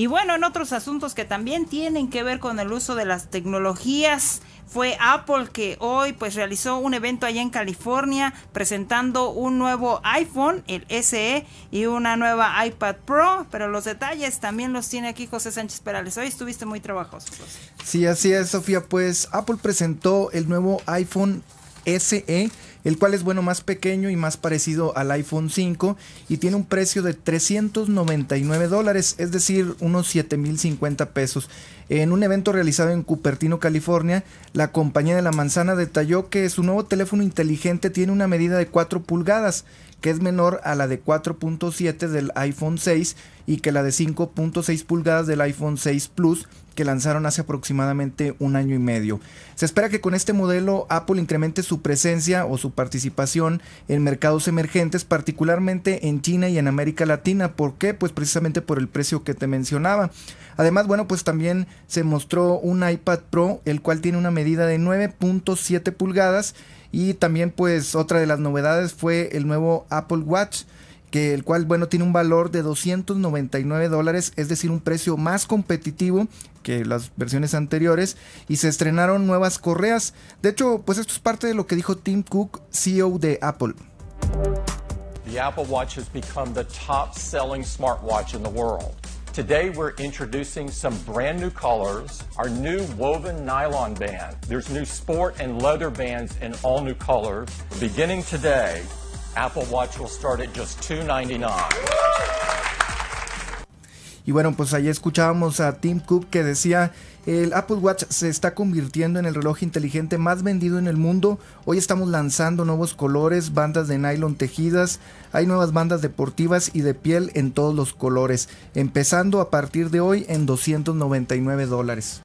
Y bueno, en otros asuntos que también tienen que ver con el uso de las tecnologías, fue Apple que hoy pues realizó un evento allá en California presentando un nuevo iPhone, el SE y una nueva iPad Pro, pero los detalles también los tiene aquí José Sánchez Perales. Hoy estuviste muy trabajoso. Sí, así es, Sofía, pues Apple presentó el nuevo iPhone SE el cual es bueno más pequeño y más parecido al iPhone 5 y tiene un precio de 399 dólares, es decir, unos 7.050 pesos. En un evento realizado en Cupertino, California, la compañía de la manzana detalló que su nuevo teléfono inteligente tiene una medida de 4 pulgadas, que es menor a la de 4.7 del iPhone 6 y que la de 5.6 pulgadas del iPhone 6 Plus que lanzaron hace aproximadamente un año y medio. Se espera que con este modelo Apple incremente su presencia o su participación en mercados emergentes, particularmente en China y en América Latina. ¿Por qué? Pues precisamente por el precio que te mencionaba. Además, bueno, pues también se mostró un iPad Pro, el cual tiene una medida de 9.7 pulgadas. Y también pues otra de las novedades fue el nuevo Apple Watch que el cual, bueno, tiene un valor de 299 dólares, es decir, un precio más competitivo que las versiones anteriores, y se estrenaron nuevas correas. De hecho, pues esto es parte de lo que dijo Tim Cook, CEO de Apple. The Apple Watch has become the top selling smartwatch in the world. Today, we're introducing some brand new colors, our new woven nylon band. There's new sport and leather bands in all new colors. Beginning today, Apple Watch will start at just $299. Y bueno, pues ahí escuchábamos a Tim Cook que decía, el Apple Watch se está convirtiendo en el reloj inteligente más vendido en el mundo. Hoy estamos lanzando nuevos colores, bandas de nylon tejidas, hay nuevas bandas deportivas y de piel en todos los colores, empezando a partir de hoy en 299 dólares.